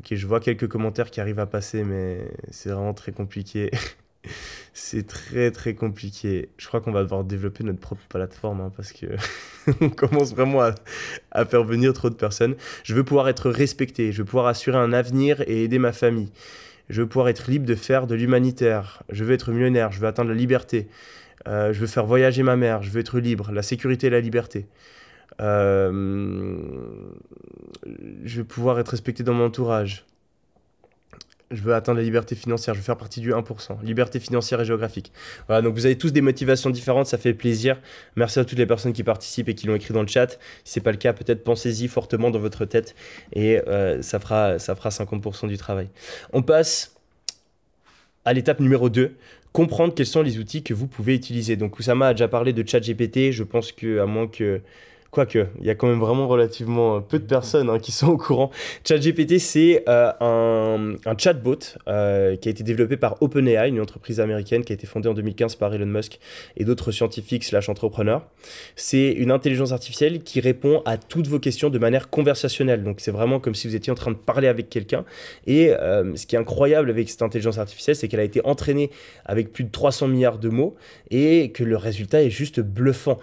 Ok, je vois quelques commentaires qui arrivent à passer, mais c'est vraiment très compliqué. c'est très très compliqué. Je crois qu'on va devoir développer notre propre plateforme hein, parce que on commence vraiment à, faire venir trop de personnes. Je veux pouvoir être respecté, je veux pouvoir assurer un avenir et aider ma famille. Je veux pouvoir être libre de faire de l'humanitaire. Je veux être millionnaire, je veux atteindre la liberté. Euh, je veux faire voyager ma mère, je veux être libre, la sécurité et la liberté. Euh, je vais pouvoir être respecté dans mon entourage. Je veux atteindre la liberté financière, je veux faire partie du 1%. Liberté financière et géographique. Voilà, donc vous avez tous des motivations différentes, ça fait plaisir. Merci à toutes les personnes qui participent et qui l'ont écrit dans le chat. Si c'est pas le cas, peut-être pensez-y fortement dans votre tête et euh, ça, fera, ça fera 50% du travail. On passe à l'étape numéro 2, comprendre quels sont les outils que vous pouvez utiliser. Donc Oussama a déjà parlé de ChatGPT, je pense que à moins que Quoique, il y a quand même vraiment relativement euh, peu de personnes hein, qui sont au courant. ChatGPT, c'est euh, un, un, chatbot euh, qui a été développé par OpenAI, une entreprise américaine qui a été fondée en 2015 par Elon Musk et d'autres scientifiques slash entrepreneurs. C'est une intelligence artificielle qui répond à toutes vos questions de manière conversationnelle. Donc c'est vraiment comme si vous étiez en train de parler avec quelqu'un. Et ce qui est incroyable avec cette intelligence artificielle, c'est qu'elle a été entraînée avec plus de 300 milliards de mots et que le résultat est juste bluffant.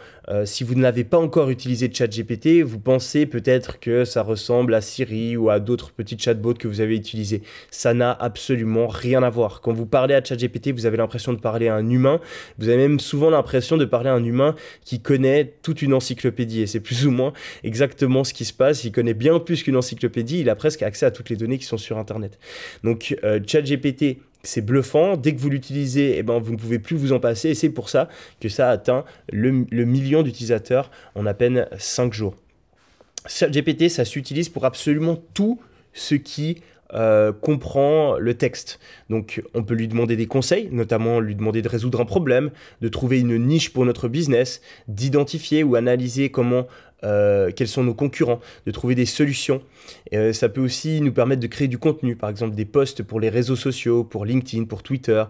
si vous ne l'avez pas encore utilisé, chat ChatGPT, vous pensez peut-être que ça ressemble à Siri ou à d'autres petits chatbots que vous avez utilisés. Ça n'a absolument rien à voir. Quand vous parlez à ChatGPT, vous avez l'impression de parler à un humain. Vous avez même souvent l'impression de parler à un humain qui connaît toute une encyclopédie. Et c'est plus ou moins exactement ce qui se passe. Il connaît bien plus qu'une encyclopédie. Il a presque accès à toutes les données qui sont sur Internet. Donc euh, ChatGPT c'est bluffant. Dès que vous l'utilisez, eh ben, vous ne pouvez plus vous en passer. Et c'est pour ça que ça atteint le, million d'utilisateurs en à peine 5 jours. ChatGPT, ça s'utilise pour absolument tout ce qui euh, comprend le texte. Donc on peut lui demander des conseils, notamment lui demander de résoudre un problème, de trouver une niche pour notre business, d'identifier ou analyser comment euh, quels sont nos concurrents, de trouver des solutions. Euh, ça peut aussi nous permettre de créer du contenu, par exemple des posts pour les réseaux sociaux, pour LinkedIn, pour Twitter.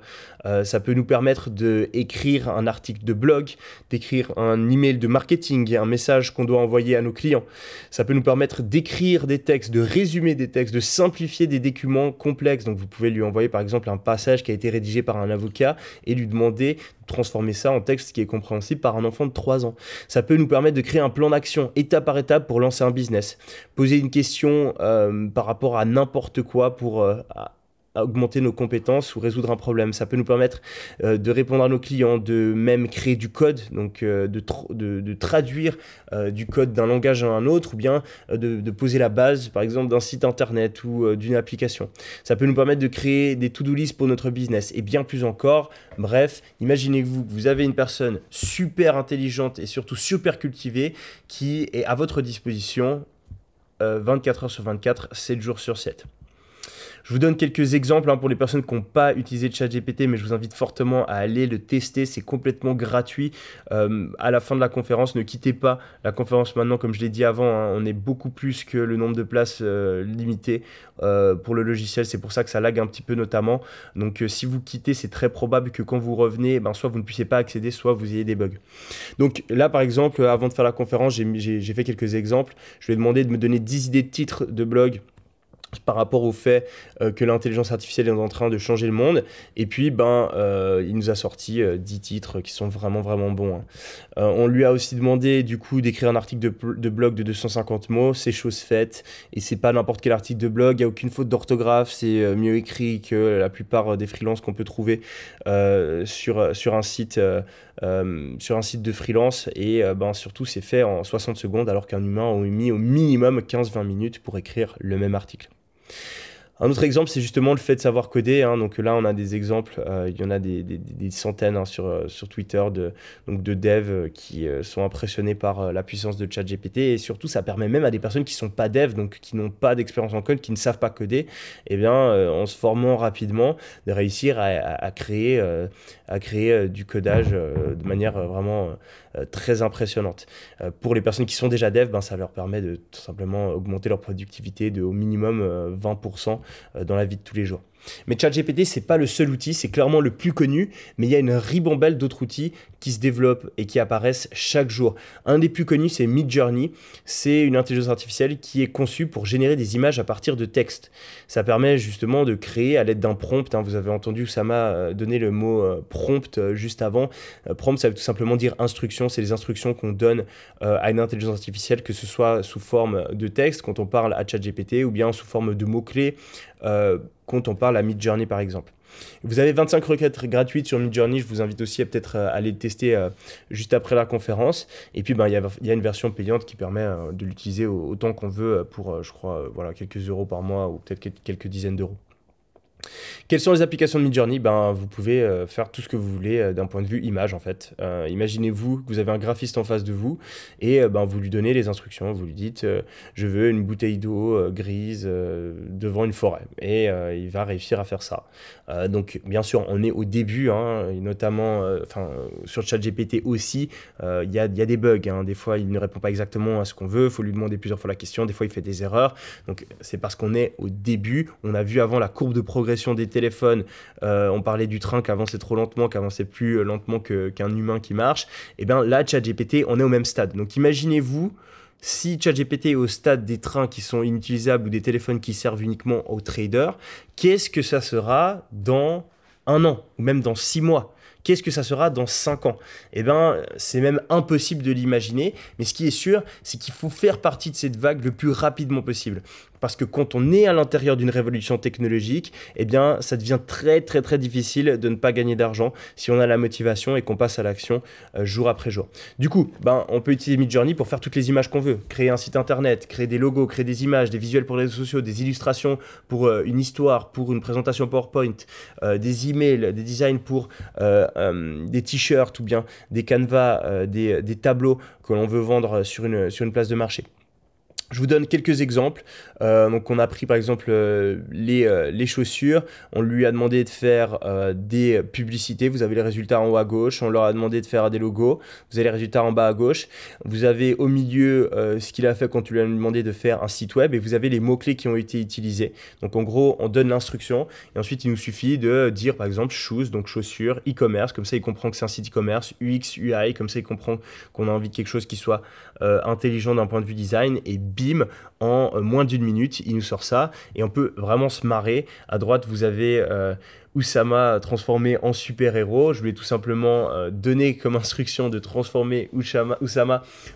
Euh, ça peut nous permettre d'écrire un article de blog, d'écrire un email de marketing, un message qu'on doit envoyer à nos clients. Ça peut nous permettre d'écrire des textes, de résumer des textes, de simplifier des documents complexes. Donc vous pouvez lui envoyer par exemple un passage qui a été rédigé par un avocat et lui demander de transformer ça en texte qui est compréhensible par un enfant de 3 ans. Ça peut nous permettre de créer un plan d'action étape par étape pour lancer un business. Poser une question euh, par rapport à n'importe quoi pour euh, augmenter nos compétences ou résoudre un problème. Ça peut nous permettre euh, de répondre à nos clients, de même créer du code, donc euh, de, traduire euh, du code d'un langage à un autre, ou bien de, poser la base, par exemple, d'un site internet ou d'une application. Ça peut nous permettre de créer des to-do list pour notre business, et bien plus encore. Bref, imaginez-vous que vous avez une personne super intelligente et surtout super cultivée qui est à votre disposition 24 heures sur 24, 7 jours sur 7. Je vous donne quelques exemples hein, pour les personnes qui n'ont pas utilisé ChatGPT, mais je vous invite fortement à aller le tester. C'est complètement gratuit. Euh, à la fin de la conférence, ne quittez pas la conférence maintenant, comme je l'ai dit avant, hein, on est beaucoup plus que le nombre de places euh, limitées euh, pour le logiciel. C'est pour ça que ça lag un petit peu notamment. Donc si vous quittez, c'est très probable que quand vous revenez, eh ben, soit vous ne puissiez pas accéder, soit vous ayez des bugs. Donc là, par exemple, avant de faire la conférence, j'ai fait quelques exemples. Je lui ai demandé de me donner 10 idées de titres de blog par rapport au fait euh, que l'intelligence artificielle est en train de changer le monde. Et puis, ben, euh, il nous a sorti euh, dix 10 titres qui sont vraiment, vraiment bons. Hein. on lui a aussi demandé, du coup, d'écrire un article de, blog de 250 mots. C'est chose faite. Et c'est pas n'importe quel article de blog. Il n'y a aucune faute d'orthographe. C'est mieux écrit que la plupart des freelances qu'on peut trouver sur, un site, sur un site de freelance. Et ben, surtout, c'est fait en 60 secondes, alors qu'un humain a mis au minimum 15-20 minutes pour écrire le même article. Un autre exemple, c'est justement le fait de savoir coder. Hein. Donc là, on a des exemples, euh, il y en a des, centaines hein, sur, euh, sur Twitter de, donc de devs euh, qui sont impressionnés par la puissance de ChatGPT. Et surtout, ça permet même à des personnes qui ne sont pas devs, donc qui n'ont pas d'expérience en code, qui ne savent pas coder, eh bien, en se formant rapidement, de réussir créer, à créer du codage de manière vraiment euh, très impressionnante. Euh, pour les personnes qui sont déjà dev, ben, ça leur permet de tout simplement augmenter leur productivité de au minimum 20% euh, dans la vie de tous les jours. Mais ChatGPT, ce n'est pas le seul outil, c'est clairement le plus connu, mais il y a une ribambelle d'autres outils qui se développent et qui apparaissent chaque jour. Un des plus connus, c'est Midjourney. C'est une intelligence artificielle qui est conçue pour générer des images à partir de textes. Ça permet justement de créer à l'aide d'un prompt. Hein, vous avez entendu ça m'a donné le mot euh, prompt euh, juste avant. Euh, prompt, ça veut tout simplement dire instruction. C'est les instructions qu'on donne à une intelligence artificielle, que ce soit sous forme de texte, quand on parle à ChatGPT, ou bien sous forme de mots-clés quand on parle à Midjourney par exemple. Vous avez 25 requêtes gratuites sur Midjourney, je vous invite aussi à peut-être euh, aller tester euh, juste après la conférence. Et puis ben, il y, a, une version payante qui permet euh, de l'utiliser autant qu'on veut pour, je crois, voilà, quelques euros par mois ou peut-être quelques dizaines d'euros. Quelles sont les applications de Midjourney ben, Vous pouvez euh, faire tout ce que vous voulez euh, d'un point de vue image en fait. Euh, imaginez-vous que vous avez un graphiste en face de vous et ben, vous lui donnez les instructions. Vous lui dites je veux une bouteille d'eau grise devant une forêt et il va réussir à faire ça. donc bien sûr on est au début hein, notamment enfin sur ChatGPT aussi il y a, des bugs. Hein. Des fois il ne répond pas exactement à ce qu'on veut. Il faut lui demander plusieurs fois la question. Des fois il fait des erreurs. Donc c'est parce qu'on est au début. On a vu avant la courbe de progression des téléphones, euh, on parlait du train qui avançait trop lentement, qui avançait plus euh, lentement qu'un humain qui marche, et eh bien là, ChatGPT, on est au même stade. Donc imaginez-vous si ChatGPT est au stade des trains qui sont inutilisables ou des téléphones qui servent uniquement aux traders, qu'est-ce que ça sera dans un an ou même dans six mois Qu'est-ce que ça sera dans 5 ans Eh bien, c'est même impossible de l'imaginer, mais ce qui est sûr, c'est qu'il faut faire partie de cette vague le plus rapidement possible. Parce que quand on est à l'intérieur d'une révolution technologique, eh bien, ça devient très très très difficile de ne pas gagner d'argent si on a la motivation et qu'on passe à l'action euh, jour après jour. Du coup, ben, on peut utiliser Midjourney pour faire toutes les images qu'on veut. Créer un site internet, créer des logos, créer des images, des visuels pour les réseaux sociaux, des illustrations pour euh, une histoire, pour une présentation PowerPoint, euh, des emails, des designs pour... Euh, euh, des t-shirts ou bien des canevas, euh, des, tableaux que l'on veut vendre sur une place de marché. Je vous donne quelques exemples. Euh, donc, on a pris par exemple euh, les, euh, les, chaussures. On lui a demandé de faire des publicités. Vous avez les résultats en haut à gauche. On leur a demandé de faire des logos. Vous avez les résultats en bas à gauche. Vous avez au milieu ce qu'il a fait quand on lui a demandé de faire un site web. Et vous avez les mots-clés qui ont été utilisés. Donc, en gros, on donne l'instruction. Et ensuite, il nous suffit de dire par exemple shoes, donc chaussures, e-commerce. Comme ça, il comprend que c'est un site e-commerce. UX, UI. Comme ça, il comprend qu'on a envie de quelque chose qui soit intelligent d'un point de vue design. Et en euh, moins d'une minute, il nous sort ça. Et on peut vraiment se marrer. À droite, vous avez euh, Usama transformé en super-héros. Je lui ai tout simplement euh, donné comme instruction de transformer Ushama,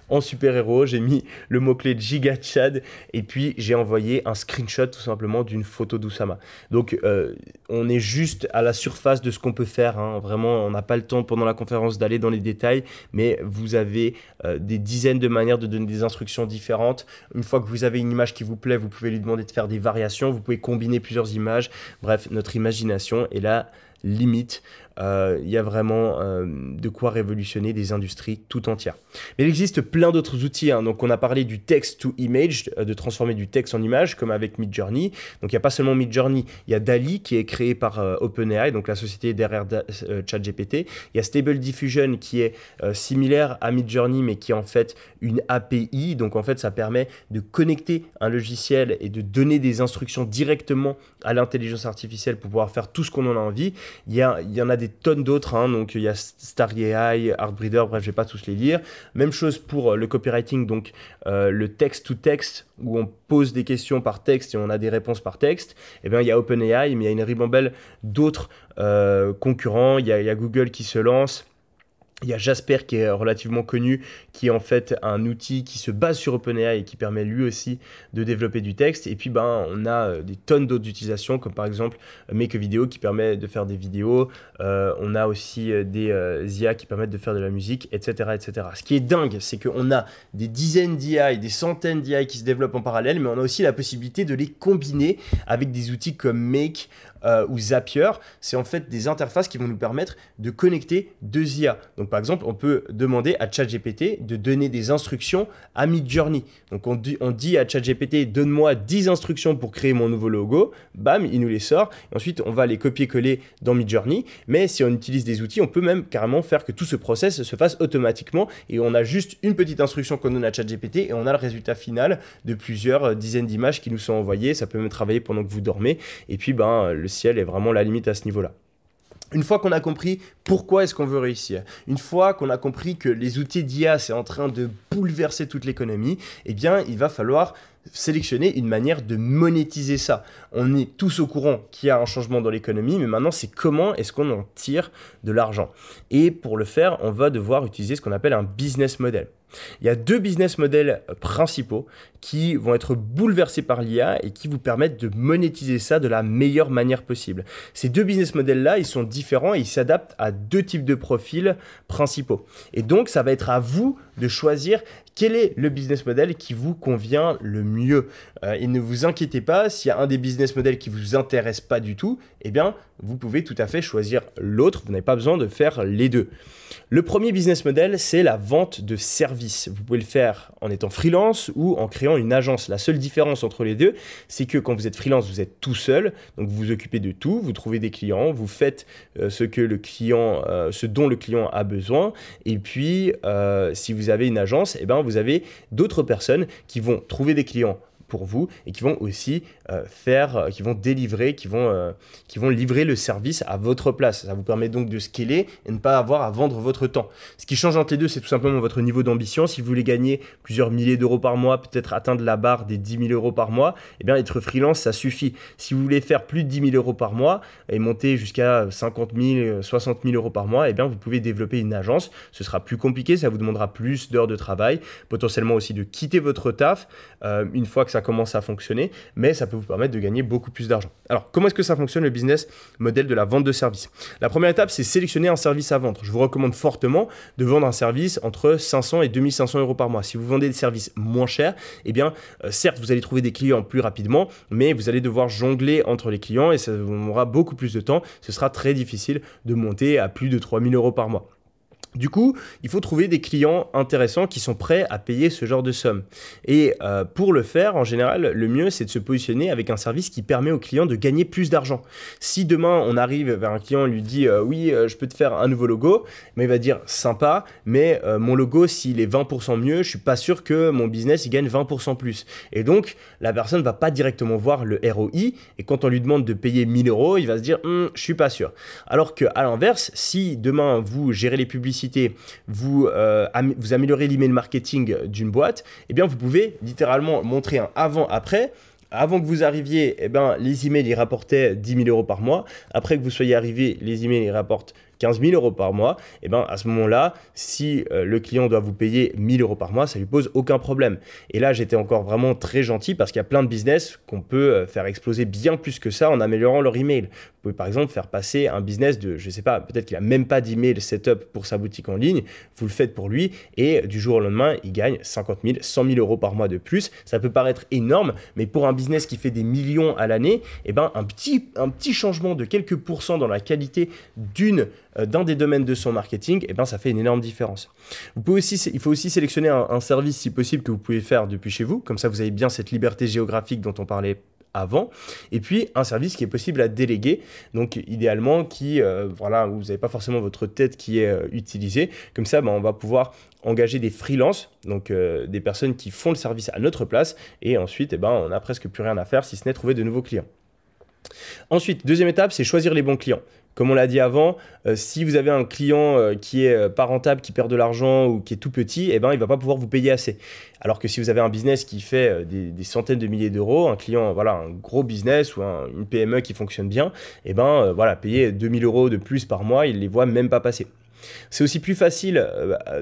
en super-héros. J'ai mis le mot-clé Giga Chad et puis j'ai envoyé un screenshot tout simplement d'une photo d'Oussama. Donc euh, on est juste à la surface de ce qu'on peut faire. Hein. Vraiment, on n'a pas le temps pendant la conférence d'aller dans les détails, mais vous avez euh, des dizaines de manières de donner des instructions différentes. Une fois que vous avez une image qui vous plaît, vous pouvez lui demander de faire des variations, vous pouvez combiner plusieurs images. Bref, notre imagination et la limite euh, il y a vraiment euh, de quoi révolutionner des industries tout entières. Mais il existe plein d'autres outils. Hein. Donc on a parlé du text to image, euh, de transformer du texte en image, comme avec Midjourney. Donc il n'y a pas seulement Midjourney, il y a Dali qui est créé par OpenAI, donc la société derrière ChatGPT. Il y a Stable Diffusion qui est similaire à Midjourney, mais qui est en fait une API. Donc en fait, ça permet de connecter un logiciel et de donner des instructions directement à l'intelligence artificielle pour pouvoir faire tout ce qu'on en a envie. Il il y en a tonnes d'autres, hein. donc il y a Starry AI, Artbreeder, bref, je vais pas tous les lire. Même chose pour euh, le copywriting, donc euh, le text-to-text, où on pose des questions par texte et on a des réponses par texte. et eh bien, il y a OpenAI, mais il y a une ribambelle d'autres euh, concurrents, il y, il y a Google qui se lance. Il y a Jasper qui est relativement connu, qui est en fait un outil qui se base sur OpenAI et qui permet lui aussi de développer du texte. Et puis ben, on a euh, des tonnes d'autres utilisations, comme par exemple euh, Make Video qui permet de faire des vidéos. Euh, on a aussi des IA qui permettent de faire de la musique, etc. etc. Ce qui est dingue, c'est qu'on a des dizaines d'IA et des centaines d'IA qui se développent en parallèle, mais on a aussi la possibilité de les combiner avec des outils comme Make, euh, ou Zapier, c'est en fait des interfaces qui vont nous permettre de connecter deux IA. Donc par exemple, on peut demander à ChatGPT de donner des instructions à Midjourney. Donc on dit, on dit à ChatGPT donne-moi 10 instructions pour créer mon nouveau logo, bam, il nous les sort. ensuite, on va les copier-coller dans Midjourney. Mais si on utilise des outils, on peut même carrément faire que tout ce process se fasse automatiquement et on a juste une petite instruction qu'on donne à ChatGPT et on a le résultat final de plusieurs euh, dizaines d'images qui nous sont envoyées. Ça peut même travailler pendant que vous dormez. Et puis, ben, le ciel est vraiment la limite à ce niveau-là. Une fois qu'on a compris pourquoi est-ce qu'on veut réussir, une fois qu'on a compris que les outils d'IA c'est en train de bouleverser toute l'économie, eh bien il va falloir sélectionner une manière de monétiser ça. On est tous au courant qu'il y a un changement dans l'économie, mais maintenant c'est comment est-ce qu'on en tire de l'argent. Et pour le faire, on va devoir utiliser ce qu'on appelle un business model. Il y a deux business models principaux qui vont être bouleversés par l'IA et qui vous permettent de monétiser ça de la meilleure manière possible. Ces deux business models-là, ils sont différents et ils s'adaptent à deux types de profils principaux. Et donc, ça va être à vous de choisir quel est le business model qui vous convient le mieux. Euh, et ne vous inquiétez pas, s'il y a un des business models qui ne vous intéresse pas du tout, eh bien, vous pouvez tout à fait choisir l'autre. Vous n'avez pas besoin de faire les deux. Le premier business model, c'est la vente de services. Vous pouvez le faire en étant freelance ou en créant une agence. La seule différence entre les deux, c'est que quand vous êtes freelance, vous êtes tout seul, donc vous vous occupez de tout, vous trouvez des clients, vous faites euh, ce que le client, euh, ce dont le client a besoin, et puis euh, si vous avez une agence, eh ben vous avez d'autres personnes qui vont trouver des clients pour vous et qui vont aussi euh, faire, euh, qui vont délivrer, qui vont, euh, qui vont livrer le service à votre place. Ça vous permet donc de scaler et ne pas avoir à vendre votre temps. Ce qui change entre les deux, c'est tout simplement votre niveau d'ambition. Si vous voulez gagner plusieurs milliers d'euros par mois, peut-être atteindre la barre des 10 000 euros par mois, et eh bien être freelance, ça suffit. Si vous voulez faire plus de 10 000 euros par mois et monter jusqu'à 50 000, 60 000 euros par mois, et eh bien vous pouvez développer une agence. Ce sera plus compliqué, ça vous demandera plus d'heures de travail, potentiellement aussi de quitter votre taf une fois que ça commence à fonctionner, mais ça peut vous permettre de gagner beaucoup plus d'argent. Alors, comment est-ce que ça fonctionne le business modèle de la vente de services La première étape, c'est sélectionner un service à vendre. Je vous recommande fortement de vendre un service entre 500 et 2500 euros par mois. Si vous vendez des services moins chers, et eh bien, euh, certes, vous allez trouver des clients plus rapidement, mais vous allez devoir jongler entre les clients et ça vous aura beaucoup plus de temps. Ce sera très difficile de monter à plus de 3000 euros par mois. Du coup, il faut trouver des clients intéressants qui sont prêts à payer ce genre de somme. Et euh, pour le faire, en général, le mieux, c'est de se positionner avec un service qui permet au client de gagner plus d'argent. Si demain, on arrive vers un client, on lui dit euh, oui, euh, je peux te faire un nouveau logo, mais il va dire sympa, mais mon logo, s'il est 20% mieux, je suis pas sûr que mon business gagne 20% plus. Et donc, la personne va pas directement voir le ROI, et quand on lui demande de payer 1000 euros, il va se dire hum, je suis pas sûr. Alors que à l'inverse, si demain vous gérez les publicités vous, euh, vous améliorez l'email marketing d'une boîte, et eh bien vous pouvez littéralement montrer un avant-après avant que vous arriviez, et eh ben, les emails ils rapportaient 10 000 euros par mois. Après que vous soyez arrivé, les emails ils rapportent 15 000 euros par mois, et eh ben à ce moment-là, si euh, le client doit vous payer 1000 euros par mois, ça lui pose aucun problème. Et là, j'étais encore vraiment très gentil parce qu'il y a plein de business qu'on peut euh, faire exploser bien plus que ça en améliorant leur email. Vous pouvez par exemple faire passer un business de, je ne sais pas, peut-être qu'il n'a même pas d'email setup pour sa boutique en ligne, vous le faites pour lui et du jour au lendemain, il gagne 50 000, 100 000 euros par mois de plus. Ça peut paraître énorme, mais pour un business qui fait des millions à l'année, et eh ben un petit, un petit changement de quelques pourcents dans la qualité d'une euh, dans des domaines de son marketing, eh ben, ça fait une énorme différence. Vous pouvez aussi, il faut aussi sélectionner un, service, si possible, que vous pouvez faire depuis chez vous. Comme ça, vous avez bien cette liberté géographique dont on parlait avant. Et puis un service qui est possible à déléguer, donc idéalement qui, euh, voilà, vous n'avez pas forcément votre tête qui est euh, utilisée. Comme ça, ben, on va pouvoir engager des freelances, donc des personnes qui font le service à notre place. Et ensuite, eh ben, on n'a presque plus rien à faire si ce n'est trouver de nouveaux clients. Ensuite, deuxième étape, c'est choisir les bons clients. Comme on l'a dit avant, euh, si vous avez un client euh, qui est euh, pas rentable, qui perd de l'argent ou qui est tout petit, et eh ben, il va pas pouvoir vous payer assez. Alors que si vous avez un business qui fait des, centaines de milliers d'euros, un client, voilà, un gros business ou une PME qui fonctionne bien, et eh ben, voilà, payer 2000 euros de plus par mois, il les voit même pas passer. C'est aussi plus facile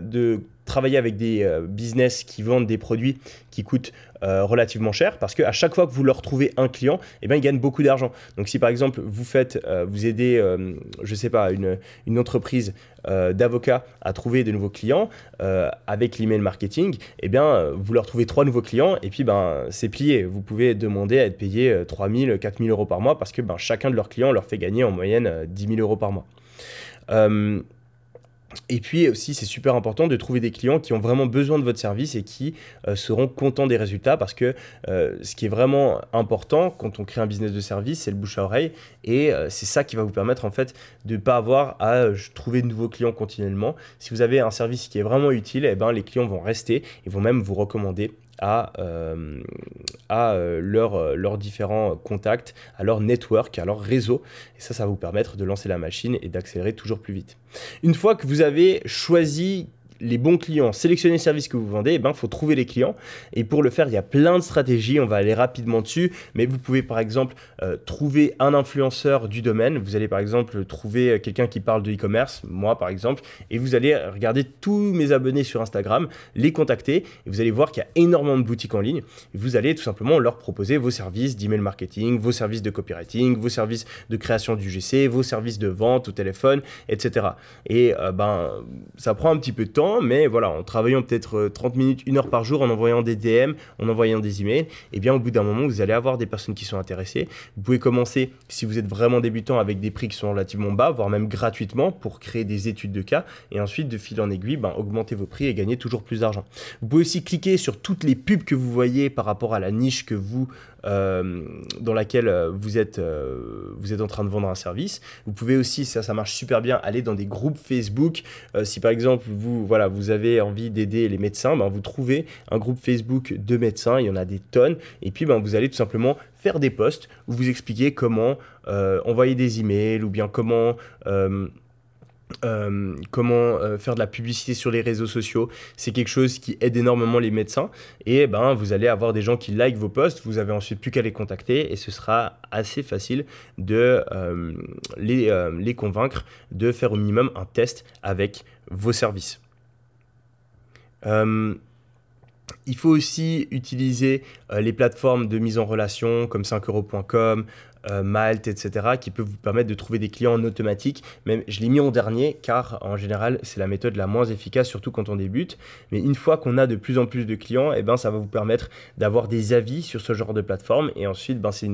de travailler avec des euh, business qui vendent des produits qui coûtent euh, relativement cher parce que à chaque fois que vous leur trouvez un client, eh ben, ils gagnent beaucoup d'argent. Donc si par exemple vous faites, euh, vous aidez, je sais pas, une, entreprise d'avocats à trouver de nouveaux clients avec l'email marketing, eh bien, vous leur trouvez trois nouveaux clients et puis ben, c'est plié. Vous pouvez demander à être payé 3 000, 4 000 euros par mois parce que ben, chacun de leurs clients leur fait gagner en moyenne 10 000 euros par mois. Et puis aussi, c'est super important de trouver des clients qui ont vraiment besoin de votre service et qui euh, seront contents des résultats parce que euh, ce qui est vraiment important quand on crée un business de service, c'est le bouche à oreille et euh, c'est ça qui va vous permettre en fait de ne pas avoir à trouver de nouveaux clients continuellement. Si vous avez un service qui est vraiment utile, eh ben, les clients vont rester et vont même vous recommander à, euh, euh, euh, leurs différents contacts, à leur network, à leur réseau. Et ça, ça va vous permettre de lancer la machine et d'accélérer toujours plus vite. Une fois que vous avez choisi les bons clients, sélectionner les services que vous vendez, il eh ben, faut trouver les clients. Et pour le faire, il y a plein de stratégies, on va aller rapidement dessus, mais vous pouvez par exemple euh, trouver un influenceur du domaine, vous allez par exemple trouver euh, quelqu'un qui parle de e-commerce, moi par exemple, et vous allez regarder tous mes abonnés sur Instagram, les contacter, et vous allez voir qu'il y a énormément de boutiques en ligne, vous allez tout simplement leur proposer vos services d'email marketing, vos services de copywriting, vos services de création du GC, vos services de vente au téléphone, etc. Et euh, ben, ça prend un petit peu de temps mais voilà, en travaillant peut-être 30 euh, minutes, une heure par jour, en envoyant des DM, en envoyant des emails, et eh bien au bout d'un moment, vous allez avoir des personnes qui sont intéressées. Vous pouvez commencer, si vous êtes vraiment débutant, avec des prix qui sont relativement bas, voire même gratuitement, pour créer des études de cas, et ensuite, de fil en aiguille, ben, augmenter vos prix et gagner toujours plus d'argent. Vous pouvez aussi cliquer sur toutes les pubs que vous voyez par rapport à la niche que vous euh, dans laquelle euh, vous êtes, euh, vous êtes en train de vendre un service. Vous pouvez aussi, ça, ça marche super bien, aller dans des groupes Facebook. si par exemple, vous, voilà, vous avez envie d'aider les médecins, ben, vous trouvez un groupe Facebook de médecins, il y en a des tonnes, et puis ben, vous allez tout simplement faire des posts où vous expliquez comment envoyer des emails ou bien comment... Euh, comment euh, faire de la publicité sur les réseaux sociaux. C'est quelque chose qui aide énormément les médecins. Et ben, vous allez avoir des gens qui like vos posts. Vous avez ensuite plus qu'à les contacter et ce sera assez facile de euh, les, les convaincre de faire au minimum un test avec vos services. Il faut aussi utiliser les plateformes de mise en relation comme 5euros.com, euh, Malte, etc., qui peut vous permettre de trouver des clients en automatique. Même, je l'ai mis en dernier, car en général, c'est la méthode la moins efficace, surtout quand on débute. Mais une fois qu'on a de plus en plus de clients, eh ben, ça va vous permettre d'avoir des avis sur ce genre de plateforme. Et ensuite, ben, c'est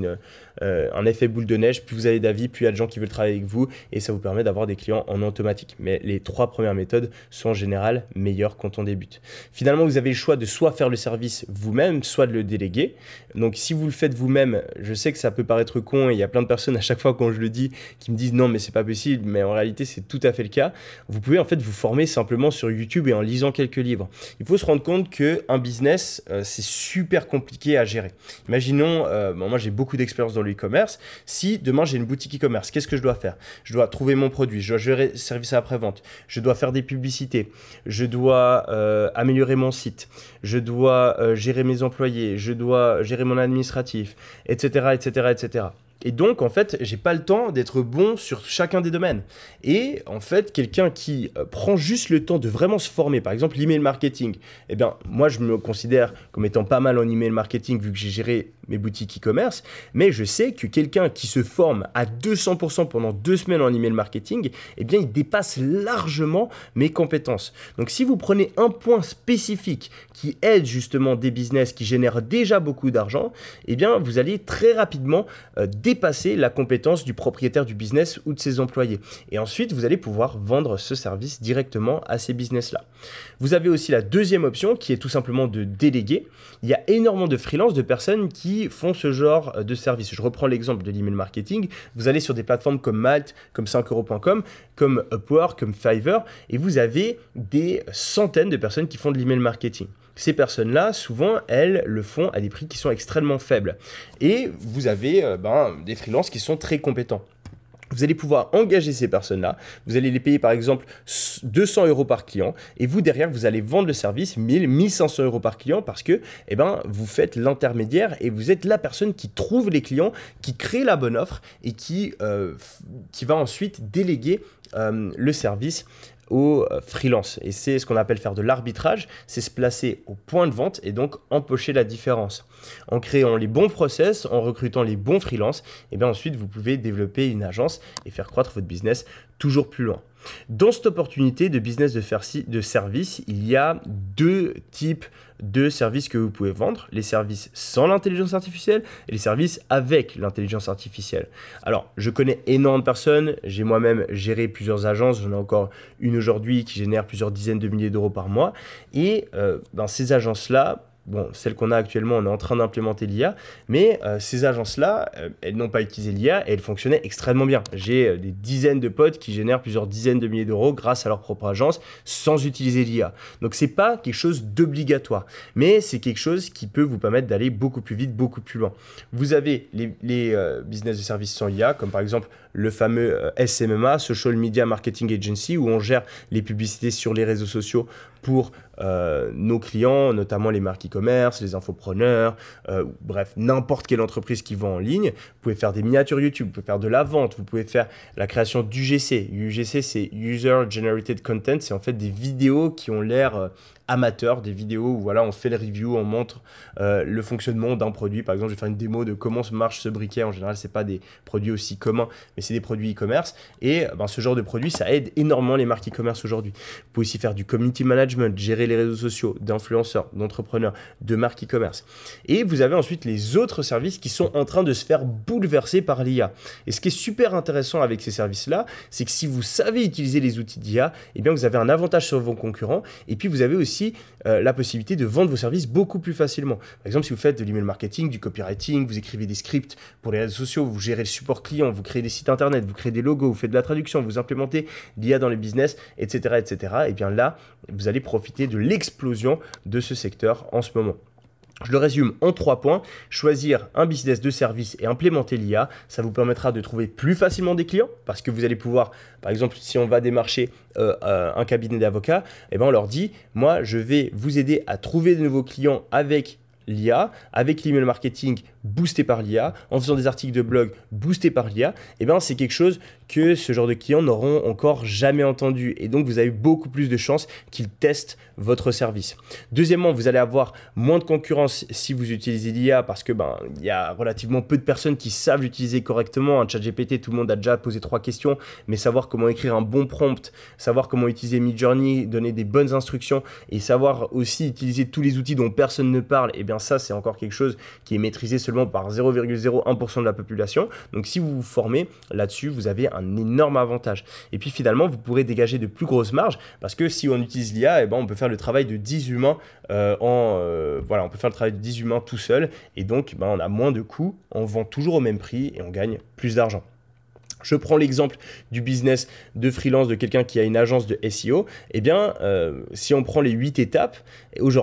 euh, un effet boule de neige. Plus vous avez d'avis, plus il y a de gens qui veulent travailler avec vous, et ça vous permet d'avoir des clients en automatique. Mais les trois premières méthodes sont en général meilleures quand on débute. Finalement, vous avez le choix de soit faire le service vous-même, soit de le déléguer. Donc, si vous le faites vous-même, je sais que ça peut paraître con et il y a plein de personnes à chaque fois quand je le dis qui me disent non mais c'est pas possible mais en réalité c'est tout à fait le cas. Vous pouvez en fait vous former simplement sur YouTube et en lisant quelques livres. Il faut se rendre compte que business euh, c'est super compliqué à gérer. Imaginons euh, moi j'ai beaucoup d'expérience dans le e-commerce. Si demain j'ai une boutique e-commerce, qu'est-ce que je dois faire Je dois trouver mon produit, je dois gérer service après vente, je dois faire des publicités, je dois euh, améliorer mon site, je dois gérer mes employés, je dois gérer mon administratif, etc., etc., etc. Et donc, en fait, j'ai pas le temps d'être bon sur chacun des domaines. Et en fait, quelqu'un qui euh, prend juste le temps de vraiment se former, par exemple l'email marketing, eh bien, moi, je me considère comme étant pas mal en email marketing vu que j'ai géré mes boutiques e-commerce, mais je sais que quelqu'un qui se forme à 200% pendant deux semaines en email marketing, eh bien, il dépasse largement mes compétences. Donc, si vous prenez un point spécifique qui aide justement des business qui génèrent déjà beaucoup d'argent, eh bien, vous allez très rapidement euh, dépasser la compétence du propriétaire du business ou de ses employés. Et ensuite, vous allez pouvoir vendre ce service directement à ces business-là. Vous avez aussi la deuxième option qui est tout simplement de déléguer. Il y a énormément de freelance, de personnes qui font ce genre euh, de service. Je reprends l'exemple de l'email marketing. Vous allez sur des plateformes comme Malt, comme 5euros.com, comme Upwork, comme Fiverr, et vous avez des centaines de personnes qui font de l'email marketing. Ces personnes-là, souvent, elles le font à des prix qui sont extrêmement faibles. Et vous avez euh, ben, des freelances qui sont très compétents. Vous allez pouvoir engager ces personnes-là, vous allez les payer par exemple 200 euros par client, et vous derrière, vous allez vendre le service 1000, 1500 euros par client parce que eh ben, vous faites l'intermédiaire et vous êtes la personne qui trouve les clients, qui crée la bonne offre et qui, euh, qui va ensuite déléguer euh, le service freelance euh, freelance Et c'est ce qu'on appelle faire de l'arbitrage, c'est se placer au point de vente et donc empocher la différence. En créant les bons process, en recrutant les bons freelances, et eh bien ensuite vous pouvez développer une agence et faire croître votre business toujours plus loin. Dans cette opportunité de business de, faire de service, il y a deux types deux services que vous pouvez vendre, les services sans l'intelligence artificielle et les services avec l'intelligence artificielle. Alors, je connais énormément de personnes, j'ai moi-même géré plusieurs agences, j'en ai encore une aujourd'hui qui génère plusieurs dizaines de milliers d'euros par mois, et euh, dans ces agences-là, bon, celle qu'on a actuellement, on est en train d'implémenter l'IA, mais euh, ces agences-là, euh, elles n'ont pas utilisé l'IA et elles fonctionnaient extrêmement bien. J'ai euh, des dizaines de potes qui génèrent plusieurs dizaines de milliers d'euros grâce à leur propre agence sans utiliser l'IA. Donc c'est pas quelque chose d'obligatoire, mais c'est quelque chose qui peut vous permettre d'aller beaucoup plus vite, beaucoup plus loin. Vous avez les, les business de services sans IA, comme par exemple le fameux SMMA, Social Media Marketing Agency, où on gère les publicités sur les réseaux sociaux pour euh, nos clients, notamment les marques e-commerce, les infopreneurs, euh, bref, n'importe quelle entreprise qui vend en ligne. Vous pouvez faire des miniatures YouTube, vous pouvez faire de la vente, vous pouvez faire la création d'UGC. UGC, c'est User Generated Content, c'est en fait des vidéos qui ont l'air euh, amateurs, des vidéos où voilà, on fait le review, on montre euh, le fonctionnement d'un produit. Par exemple, je vais faire une démo de comment se marche ce briquet. En général, c'est pas des produits aussi communs, mais c'est des produits e-commerce. Et ben, ce genre de produit, ça aide énormément les marques e-commerce aujourd'hui. Vous pouvez aussi faire du community management, gérer les réseaux sociaux d'influenceurs, d'entrepreneurs, de marques e-commerce. Et vous avez ensuite les autres services qui sont en train de se faire bouleverser par l'IA. Et ce qui est super intéressant avec ces services-là, c'est que si vous savez utiliser les outils d'IA, et eh bien vous avez un avantage sur vos concurrents. Et puis vous avez aussi euh, la possibilité de vendre vos services beaucoup plus facilement. Par exemple, si vous faites de l'email marketing, du copywriting, vous écrivez des scripts pour les réseaux sociaux, vous gérez le support client, vous créez des sites internet, vous créez des logos, vous faites de la traduction, vous implémentez l'IA dans les business, etc., etc. Et bien là, vous allez profiter de l'explosion de ce secteur en ce moment. Je le résume en trois points. Choisir un business de service et implémenter l'IA, ça vous permettra de trouver plus facilement des clients parce que vous allez pouvoir, par exemple, si on va démarcher euh, euh, un cabinet d'avocats, et eh ben on leur dit, moi, je vais vous aider à trouver de nouveaux clients avec l'IA, avec l'email marketing boosté par l'IA, en faisant des articles de blog boosté par l'IA, eh ben, c'est quelque chose que ce genre de clients n'auront encore jamais entendu. Et donc, vous avez beaucoup plus de chances qu'ils testent votre service. Deuxièmement, vous allez avoir moins de concurrence si vous utilisez l'IA parce que ben, il y a relativement peu de personnes qui savent l'utiliser correctement. Un chat GPT, tout le monde a déjà posé trois questions, mais savoir comment écrire un bon prompt, savoir comment utiliser Midjourney, donner des bonnes instructions et savoir aussi utiliser tous les outils dont personne ne parle, et eh bien ça, c'est encore quelque chose qui est maîtrisé seulement par 0,01% de la population. Donc si vous vous formez là-dessus, vous avez un énorme avantage. Et puis finalement, vous pourrez dégager de plus grosses marges parce que si on utilise l'IA, et eh ben, on peut faire le travail de 10 humains euh, en euh, voilà, on peut faire le travail de 10 humains tout seul et donc eh ben, on a moins de coûts, on vend toujours au même prix et on gagne plus d'argent. Je prends l'exemple du business de freelance de quelqu'un qui a une agence de SEO. Eh bien, euh, si on prend les 8 étapes, aujourd'hui,